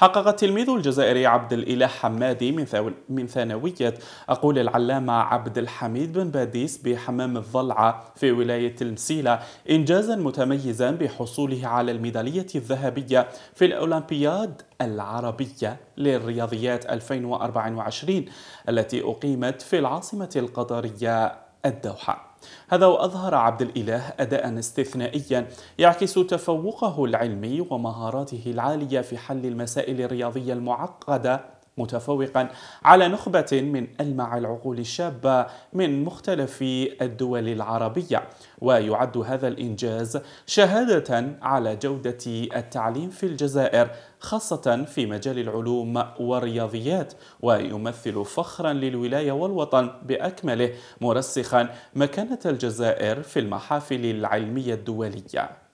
حقق التلميذ الجزائري عبد الإله حمادي من, من ثانوية أقول العلامة عبد الحميد بن باديس بحمام الضلعة في ولاية المسيلة إنجازا متميزا بحصوله على الميدالية الذهبية في الأولمبياد العربية للرياضيات 2024 التي أقيمت في العاصمة القطرية الدوحة هذا وأظهر عبد الإله أداء استثنائيا يعكس تفوقه العلمي ومهاراته العالية في حل المسائل الرياضية المعقدة متفوقا على نخبة من ألمع العقول الشابة من مختلف الدول العربية ويعد هذا الإنجاز شهادة على جودة التعليم في الجزائر خاصة في مجال العلوم والرياضيات ويمثل فخرا للولاية والوطن بأكمله مرسخا مكانة الجزائر في المحافل العلمية الدولية